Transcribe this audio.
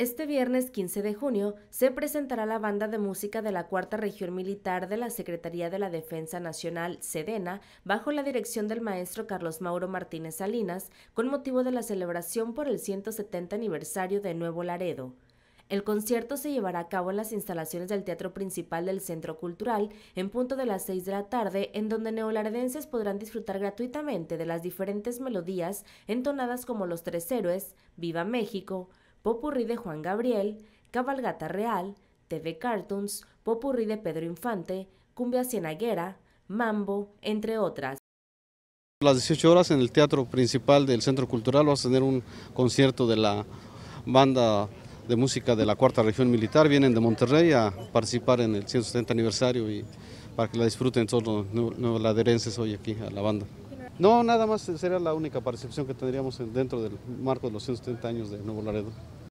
Este viernes 15 de junio se presentará la banda de música de la Cuarta Región Militar de la Secretaría de la Defensa Nacional, Sedena, bajo la dirección del maestro Carlos Mauro Martínez Salinas, con motivo de la celebración por el 170 aniversario de Nuevo Laredo. El concierto se llevará a cabo en las instalaciones del Teatro Principal del Centro Cultural en punto de las 6 de la tarde, en donde neolaredenses podrán disfrutar gratuitamente de las diferentes melodías entonadas como Los Tres Héroes, Viva México, Popurrí de Juan Gabriel, Cabalgata Real, TV Cartoons, Popurrí de Pedro Infante, Cumbia Cienaguera, Mambo, entre otras. las 18 horas en el teatro principal del Centro Cultural vas a tener un concierto de la banda de música de la Cuarta Región Militar. Vienen de Monterrey a participar en el 170 aniversario y para que la disfruten todos los adherentes hoy aquí a la banda. No, nada más sería la única percepción que tendríamos dentro del marco de los 170 años de Nuevo Laredo.